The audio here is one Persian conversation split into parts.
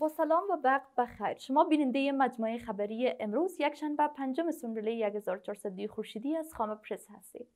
با سلام و وقت بخیر شما بیننده مجموعه خبری امروز شنبه پنجم سمرله 1402 خورشیدی از خام پرس هستید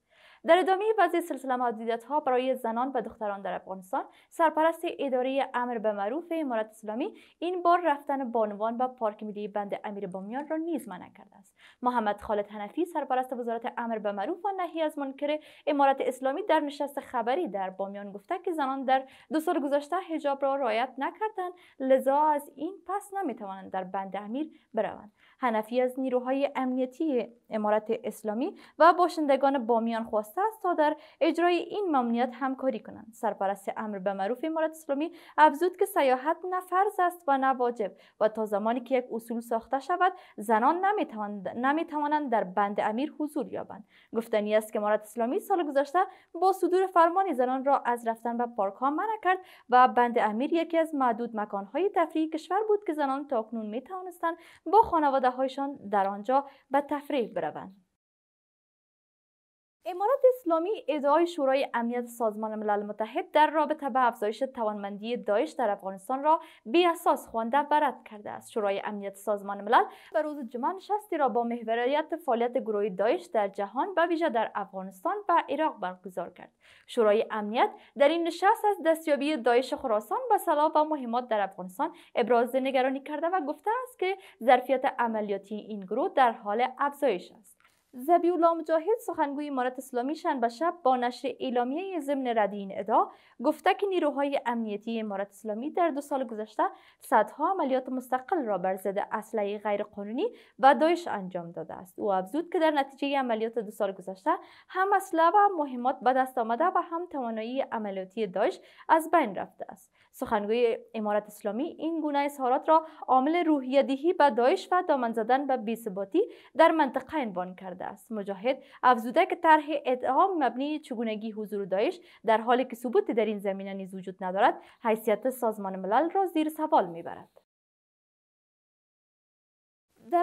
در ادامه بعضی سلسله محدودیت ها برای زنان و دختران در افغانستان سرپرست اداره امر به معروف امارت اسلامی این بار رفتن بانوان و پارک ملی بند امیر بامیان را نیز منع کرده است محمد خالد حنفی سرپرست وزارت امر به معروف و نهی از منکر امارت اسلامی در نشست خبری در بامیان گفته که زنان در دو سال گذشته حجاب را رعایت نکردند لذا از این پس نمیتوانند در بند امیر بروند حنفی از نیروهای امنیتی امارت اسلامی و باشندگان بامیان خواست است تا در اجرای این ممنوعیت همکاری کنند سرپرست امر به معروف امارت اسلامی افزود که سیاحت نه فرض است و نه واجب و تا زمانی که یک اصول ساخته شود زنان نمیتوانند در بند امیر حضور یابند گفتنی است که امارت اسلامی سال گذشته با صدور فرمان زنان را از رفتن به پارک ها منع کرد و بند امیر یکی از معدود مکانهای تفریح کشور بود که زنان تاکنون می توانستند با خانواده هایشان در آنجا به تفریح بروند امارات اسلامی ادعای شورای امنیت سازمان ملل متحد در رابطه به افزایش توانمندی داعش در افغانستان را بی اساس خوانده و رد کرده است شورای امنیت سازمان ملل به روز جمعه نشستی را با محوریت فعالیت گروه داعش در جهان به ویژه در افغانستان و عراق برگزار کرد شورای امنیت در این نشست از دستیابی داعش خراسان به سلاح و مهمات در افغانستان ابراز نگرانی کرده و گفته است که ظرفیت عملیاتی این گروه در حال افزایش است الله مجاهد سخنگوی امارت اسلامی شنبه شب با نشر اعلامیه ضمن رد این ادا گفته که نیروهای امنیتی امارت اسلامی در دو سال گذشته صدها عملیات مستقل را بر ضد اسلحه غیرقانونی و دایش انجام داده است او افزود که در نتیجه عملیات دو سال گذشته هم اسلحه و مهمات به دست آمده و هم توانایی عملیاتی داعش از بین رفته است سخنگوی امارت اسلامی این گونه اظهارات را عامل دهی به داعش و دامن زدن به بیثباتی در منطقه عنوان کرده مجاهد افزوده که طرح اتهام مبنی چگونگی حضور داعش در حالی که ثبوتی در این زمینه نیز وجود ندارد حیثیت سازمان ملل را زیر سوال میبرد در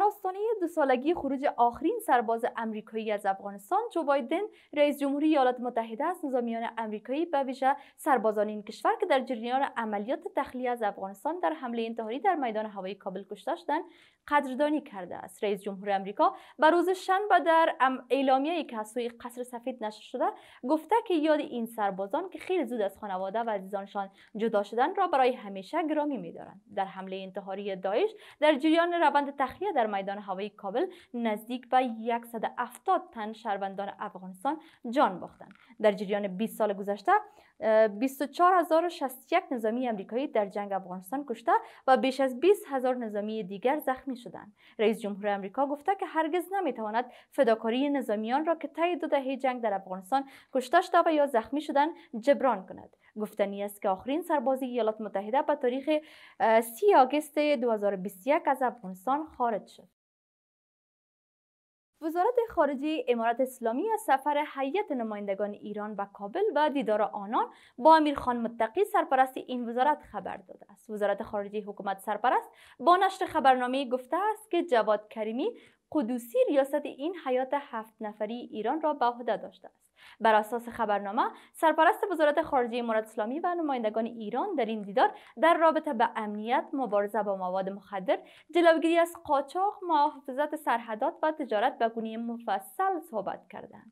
دو سالگی خروج آخرین سرباز امریکایی از افغانستان جو بایدن رئیس جمهوری ایالات متحده از نظامیان امریکایی به ویژه سربازان این کشور که در جریان عملیات تخلیه از افغانستان در حمله انتحاری در میدان هوایی کابل کشته شدند قدردانی کرده است رئیس جمهور امریکا به روز شنبه در اعلامیه‌ای که از سوی قصر سفید نشر شده گفته که یاد این سربازان که خیلی زود از خانواده و عزیزانشان جدا شدن را برای همیشه گرامی می‌دارند در حمله انتحاری داعش در جریان روند تخلیه در میدان هوایی کابل نزدیک به 170 تن شهروندان افغانستان جان باختند در جریان 20 سال گذشته 24061 نظامی امریکایی در جنگ افغانستان کشته و بیش از 20 هزار نظامی دیگر زخمی شدند رئیس جمهور امریکا گفته که هرگز نمیتواند فداکاری نظامیان را که طی دو دهه جنگ در افغانستان کشته شده و یا زخمی شدن جبران کند گفتنی است که آخرین سربازی ایالات متحده به تاریخ 30 آگوست 2021 از افغانستان خارج شد وزارت خارجه امارات اسلامی از سفر هیئت نمایندگان ایران به کابل و دیدار آنان با خان متقی سرپرست این وزارت خبر داده است وزارت خارجه حکومت سرپرست با نشر خبرنامه گفته است که جواد کریمی قدوسی ریاست این حیات هفت نفری ایران را به عهده داشته است بر اساس خبرنامه سرپرست وزارت خارجه امارات اسلامی و نمایندگان ایران در این دیدار در رابطه به امنیت مبارزه با مواد مخدر جلوگیری از قاچاق محافظت سرحدات و تجارت به گونه مفصل صحبت کردند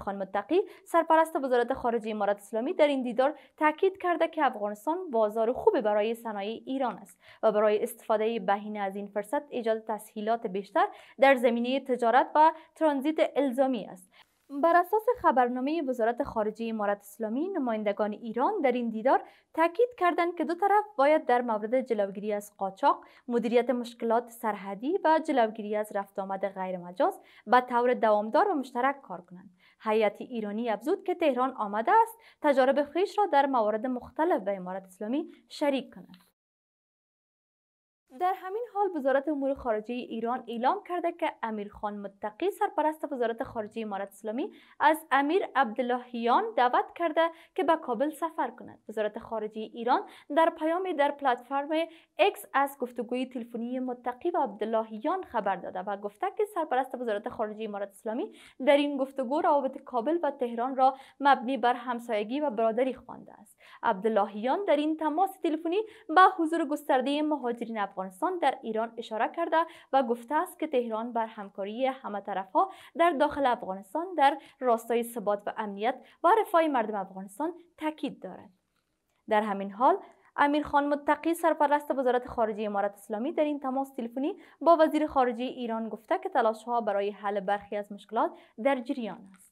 خان متقی سرپرست وزارت خارجه امارات اسلامی در این دیدار تاکید کرده که افغانستان بازار خوبی برای صنایع ایران است و برای استفاده بهینه از این فرصت ایجاد تسهیلات بیشتر در زمینه تجارت و ترانزیت الزامی است بر اساس خبرنامه وزارت خارجه امارت اسلامی نمایندگان ایران در این دیدار تاکید کردند که دو طرف باید در مورد جلوگیری از قاچاق مدیریت مشکلات سرحدی و جلوگیری از رفت آمد غیرمجاز به طور دوامدار و مشترک کار کنند هیئت ایرانی افزود که تهران آمده است تجارب خویش را در موارد مختلف به امارت اسلامی شریک کند در همین حال وزارت امور خارجه ایران اعلام کرده که امیر خان متقی سرپرست وزارت خارجه امارت اسلامی از امیر عبداللهیان دعوت کرده که به کابل سفر کند وزارت خارجه ایران در پیامی در پلتفرم اکس از گفتگوی تلفنی متقی و عبداللهیان خبر داده و گفته که سرپرست وزارت خارجه امارت اسلامی در این گفتگو روابط کابل و تهران را مبنی بر همسایگی و برادری خوانده است عبداللهیان در این تماس تلفنی به حضور گسترده مهاجرین افغانستان در ایران اشاره کرده و گفته است که تهران بر همکاری همه ها در داخل افغانستان در راستای ثبات و امنیت و رفای مردم افغانستان تاکید دارد در همین حال امیر خان متقی سرپرست وزارت خارجه امارت اسلامی در این تماس تلفنی با وزیر خارجه ایران گفته که تلاشها برای حل برخی از مشکلات در جریان است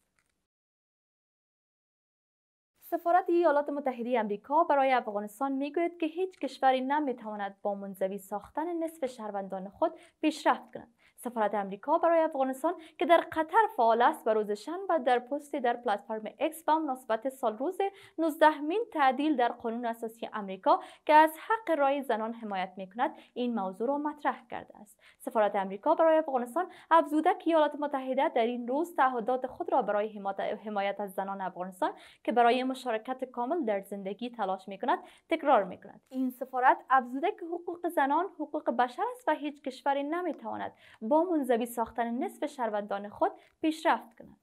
سفارت ایالات متحده امریکا برای افغانستان میگوید که هیچ کشوری نمیتواند با منظوی ساختن نصف شهروندان خود پیشرفت کند سفارت امریکا برای افغانستان که در قطر فعال است و روز شنبه در پستی در پلتفرم اکس با مناسبت سال روز 19 مین تعدیل در قانون اساسی امریکا که از حق رای زنان حمایت می کند این موضوع را مطرح کرده است سفارت امریکا برای افغانستان افزوده که ایالات متحده در این روز تعهدات خود را برای حمایت از زنان افغانستان که برای مشارکت کامل در زندگی تلاش می کند تکرار می کند این سفارت افزوده که حقوق زنان حقوق بشر است و هیچ کشوری نمی تواند با منظبی ساختن نصف شهروندان خود پیشرفت کند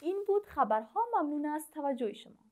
این بود خبرها ممنون از توجه شما